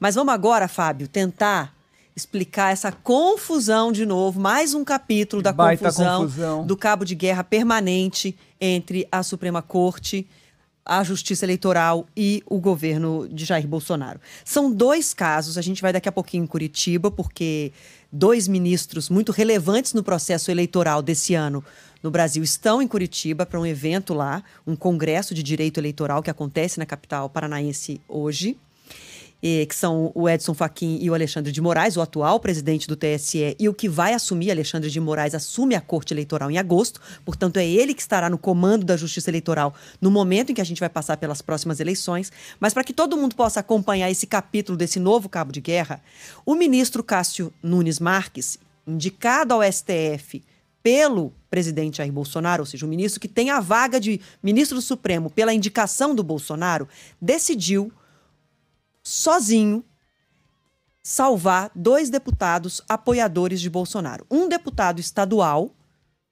Mas vamos agora, Fábio, tentar explicar essa confusão de novo, mais um capítulo da confusão, confusão, do cabo de guerra permanente entre a Suprema Corte, a Justiça Eleitoral e o governo de Jair Bolsonaro. São dois casos, a gente vai daqui a pouquinho em Curitiba, porque dois ministros muito relevantes no processo eleitoral desse ano no Brasil estão em Curitiba para um evento lá, um congresso de direito eleitoral que acontece na capital paranaense hoje que são o Edson Fachin e o Alexandre de Moraes, o atual presidente do TSE, e o que vai assumir, Alexandre de Moraes, assume a Corte Eleitoral em agosto. Portanto, é ele que estará no comando da Justiça Eleitoral no momento em que a gente vai passar pelas próximas eleições. Mas para que todo mundo possa acompanhar esse capítulo desse novo cabo de guerra, o ministro Cássio Nunes Marques, indicado ao STF pelo presidente Jair Bolsonaro, ou seja, o ministro que tem a vaga de ministro do Supremo pela indicação do Bolsonaro, decidiu sozinho, salvar dois deputados apoiadores de Bolsonaro. Um deputado estadual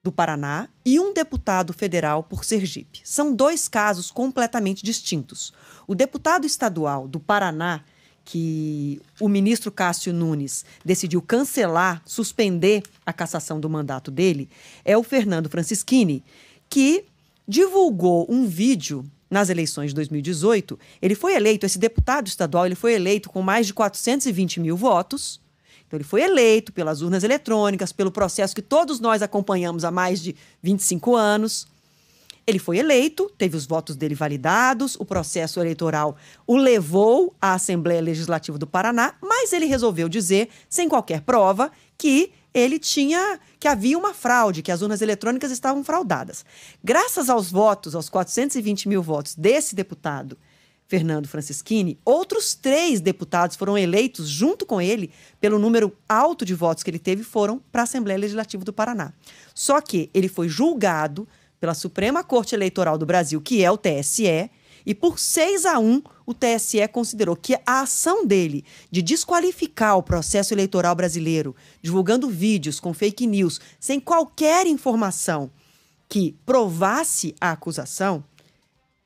do Paraná e um deputado federal por Sergipe. São dois casos completamente distintos. O deputado estadual do Paraná, que o ministro Cássio Nunes decidiu cancelar, suspender a cassação do mandato dele, é o Fernando Francischini, que divulgou um vídeo nas eleições de 2018, ele foi eleito, esse deputado estadual, ele foi eleito com mais de 420 mil votos. Então, ele foi eleito pelas urnas eletrônicas, pelo processo que todos nós acompanhamos há mais de 25 anos. Ele foi eleito, teve os votos dele validados, o processo eleitoral o levou à Assembleia Legislativa do Paraná, mas ele resolveu dizer, sem qualquer prova, que ele tinha que havia uma fraude, que as urnas eletrônicas estavam fraudadas. Graças aos votos, aos 420 mil votos desse deputado, Fernando Francischini, outros três deputados foram eleitos junto com ele, pelo número alto de votos que ele teve, foram para a Assembleia Legislativa do Paraná. Só que ele foi julgado pela Suprema Corte Eleitoral do Brasil, que é o TSE, e por 6 a 1, o TSE considerou que a ação dele de desqualificar o processo eleitoral brasileiro, divulgando vídeos com fake news sem qualquer informação que provasse a acusação,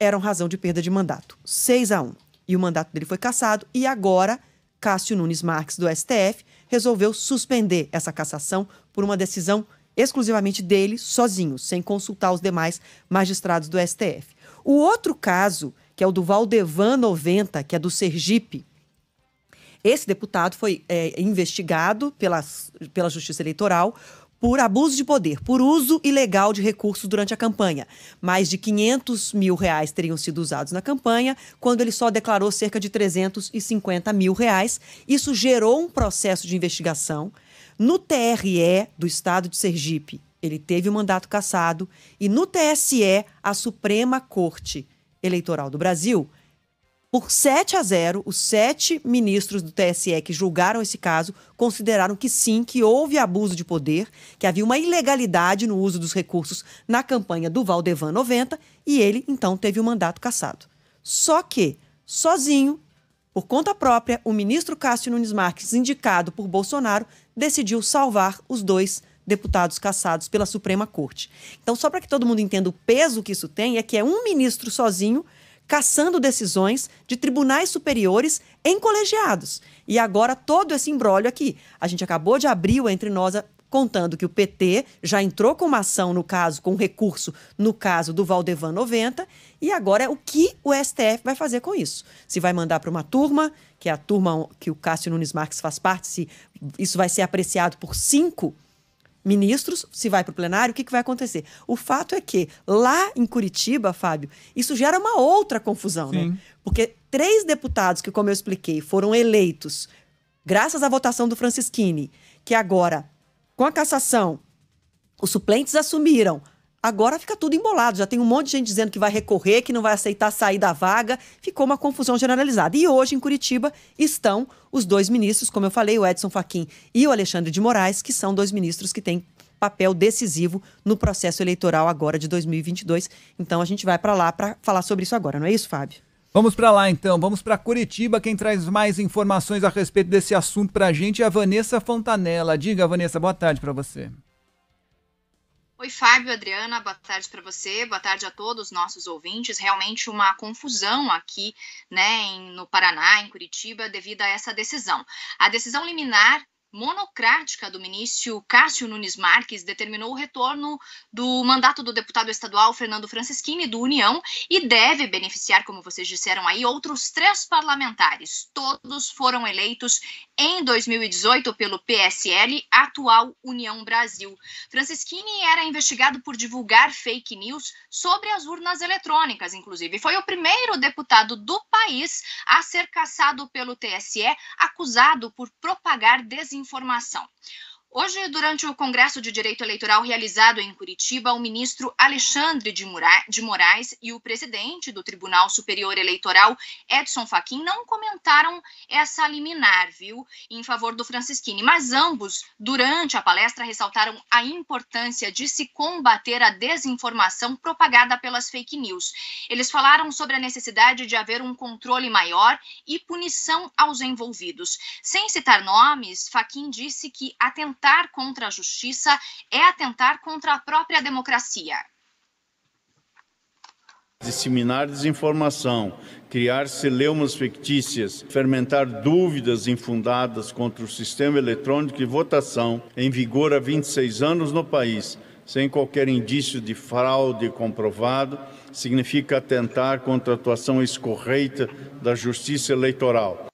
eram razão de perda de mandato. 6 a 1. E o mandato dele foi cassado e agora Cássio Nunes Marques do STF resolveu suspender essa cassação por uma decisão exclusivamente dele, sozinho, sem consultar os demais magistrados do STF. O outro caso, que é o do Valdevan 90, que é do Sergipe, esse deputado foi é, investigado pela, pela Justiça Eleitoral por abuso de poder, por uso ilegal de recursos durante a campanha. Mais de 500 mil reais teriam sido usados na campanha, quando ele só declarou cerca de 350 mil reais. Isso gerou um processo de investigação no TRE do estado de Sergipe ele teve o mandato cassado e no TSE, a Suprema Corte Eleitoral do Brasil, por 7 a 0, os sete ministros do TSE que julgaram esse caso consideraram que sim, que houve abuso de poder, que havia uma ilegalidade no uso dos recursos na campanha do Valdevan 90 e ele então teve o mandato cassado. Só que, sozinho, por conta própria, o ministro Cássio Nunes Marques, indicado por Bolsonaro, decidiu salvar os dois deputados cassados pela Suprema Corte. Então, só para que todo mundo entenda o peso que isso tem, é que é um ministro sozinho caçando decisões de tribunais superiores em colegiados. E agora todo esse embrólio aqui. A gente acabou de abrir o Entre Nós contando que o PT já entrou com uma ação no caso, com recurso no caso do Valdevan 90, e agora é o que o STF vai fazer com isso. Se vai mandar para uma turma, que é a turma que o Cássio Nunes Marques faz parte, se isso vai ser apreciado por cinco ministros, se vai para o plenário, o que, que vai acontecer? O fato é que lá em Curitiba, Fábio, isso gera uma outra confusão, né? Sim. né? Porque três deputados que, como eu expliquei, foram eleitos graças à votação do Francisquini, que agora, com a cassação, os suplentes assumiram, Agora fica tudo embolado. Já tem um monte de gente dizendo que vai recorrer, que não vai aceitar sair da vaga. Ficou uma confusão generalizada. E hoje, em Curitiba, estão os dois ministros, como eu falei, o Edson Fachin e o Alexandre de Moraes, que são dois ministros que têm papel decisivo no processo eleitoral agora de 2022. Então a gente vai para lá para falar sobre isso agora, não é isso, Fábio? Vamos para lá então, vamos para Curitiba. Quem traz mais informações a respeito desse assunto para a gente é a Vanessa Fontanella. Diga, Vanessa, boa tarde para você. Oi, Fábio, Adriana, boa tarde para você, boa tarde a todos os nossos ouvintes. Realmente uma confusão aqui né, em, no Paraná, em Curitiba, devido a essa decisão. A decisão liminar monocrática do ministro Cássio Nunes Marques determinou o retorno do mandato do deputado estadual Fernando Francisquini do União e deve beneficiar, como vocês disseram aí, outros três parlamentares. Todos foram eleitos em 2018 pelo PSL, atual União Brasil. Francisquini era investigado por divulgar fake news sobre as urnas eletrônicas, inclusive. Foi o primeiro deputado do país a ser caçado pelo TSE, acusado por propagar desinformação informação. Hoje, durante o Congresso de Direito Eleitoral realizado em Curitiba, o ministro Alexandre de Moraes e o presidente do Tribunal Superior Eleitoral, Edson Fachin, não comentaram essa liminar, viu, em favor do Francisquini, mas ambos, durante a palestra, ressaltaram a importância de se combater a desinformação propagada pelas fake news. Eles falaram sobre a necessidade de haver um controle maior e punição aos envolvidos. Sem citar nomes, Fachin disse que atentar atentar contra a justiça é atentar contra a própria democracia. Disseminar desinformação, criar celeumas fictícias, fermentar dúvidas infundadas contra o sistema eletrônico de votação em vigor há 26 anos no país, sem qualquer indício de fraude comprovado, significa atentar contra a atuação escorreita da justiça eleitoral.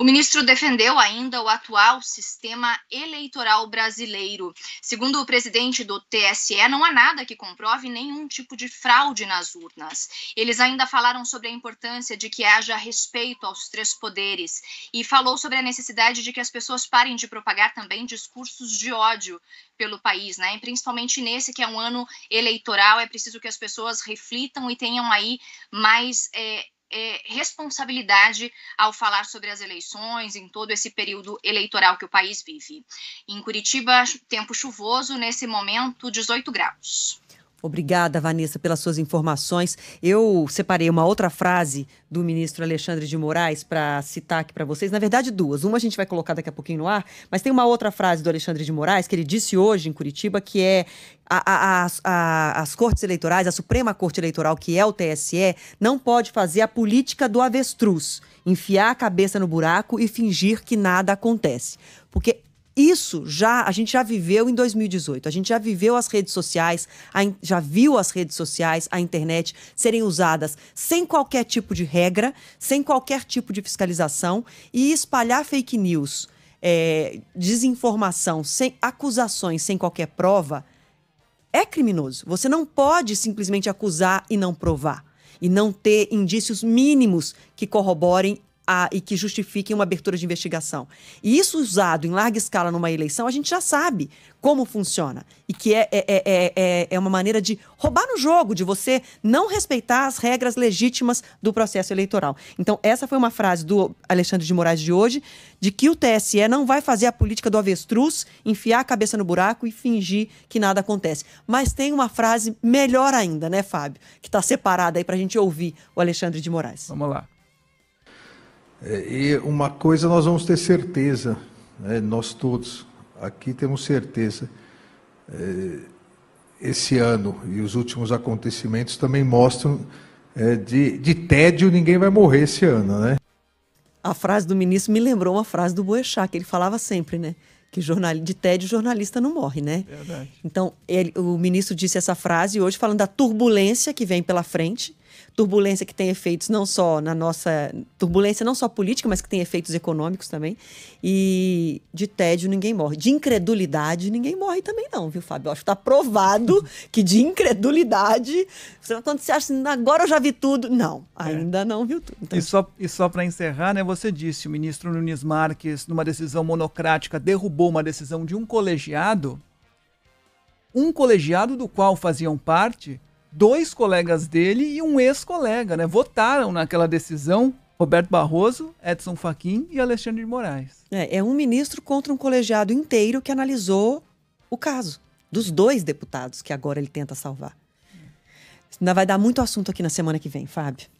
O ministro defendeu ainda o atual sistema eleitoral brasileiro. Segundo o presidente do TSE, não há nada que comprove nenhum tipo de fraude nas urnas. Eles ainda falaram sobre a importância de que haja respeito aos três poderes e falou sobre a necessidade de que as pessoas parem de propagar também discursos de ódio pelo país, né? E principalmente nesse que é um ano eleitoral, é preciso que as pessoas reflitam e tenham aí mais é, é, responsabilidade ao falar sobre as eleições em todo esse período eleitoral que o país vive. Em Curitiba, tempo chuvoso, nesse momento, 18 graus. Obrigada, Vanessa, pelas suas informações. Eu separei uma outra frase do ministro Alexandre de Moraes para citar aqui para vocês. Na verdade, duas. Uma a gente vai colocar daqui a pouquinho no ar, mas tem uma outra frase do Alexandre de Moraes que ele disse hoje em Curitiba, que é a, a, a, as cortes eleitorais, a Suprema Corte Eleitoral, que é o TSE, não pode fazer a política do avestruz, enfiar a cabeça no buraco e fingir que nada acontece. Porque isso já a gente já viveu em 2018. A gente já viveu as redes sociais, a, já viu as redes sociais, a internet serem usadas sem qualquer tipo de regra, sem qualquer tipo de fiscalização e espalhar fake news, é, desinformação, sem acusações, sem qualquer prova. É criminoso. Você não pode simplesmente acusar e não provar e não ter indícios mínimos que corroborem a, e que justifiquem uma abertura de investigação. E isso usado em larga escala numa eleição, a gente já sabe como funciona. E que é, é, é, é, é uma maneira de roubar no jogo, de você não respeitar as regras legítimas do processo eleitoral. Então, essa foi uma frase do Alexandre de Moraes de hoje, de que o TSE não vai fazer a política do avestruz, enfiar a cabeça no buraco e fingir que nada acontece. Mas tem uma frase melhor ainda, né, Fábio? Que está separada aí para a gente ouvir o Alexandre de Moraes. Vamos lá. É, e uma coisa nós vamos ter certeza, né, nós todos aqui temos certeza. É, esse ano e os últimos acontecimentos também mostram é, de, de tédio ninguém vai morrer esse ano, né? A frase do ministro me lembrou uma frase do Boechat, que ele falava sempre, né? Que jornal... de tédio jornalista não morre, né? Verdade. Então, ele, o ministro disse essa frase hoje falando da turbulência que vem pela frente Turbulência que tem efeitos não só na nossa. Turbulência não só política, mas que tem efeitos econômicos também. E de tédio ninguém morre. De incredulidade ninguém morre também, não, viu, Fábio? Eu acho que tá provado que de incredulidade. Quando você acha assim, agora eu já vi tudo. Não, é. ainda é. não viu tudo. Então... E só, e só para encerrar, né? Você disse, o ministro Nunes Marques, numa decisão monocrática, derrubou uma decisão de um colegiado um colegiado do qual faziam parte dois colegas dele e um ex-colega, né? Votaram naquela decisão Roberto Barroso, Edson Fachin e Alexandre de Moraes. É, é um ministro contra um colegiado inteiro que analisou o caso dos dois deputados que agora ele tenta salvar. Ainda vai dar muito assunto aqui na semana que vem, Fábio.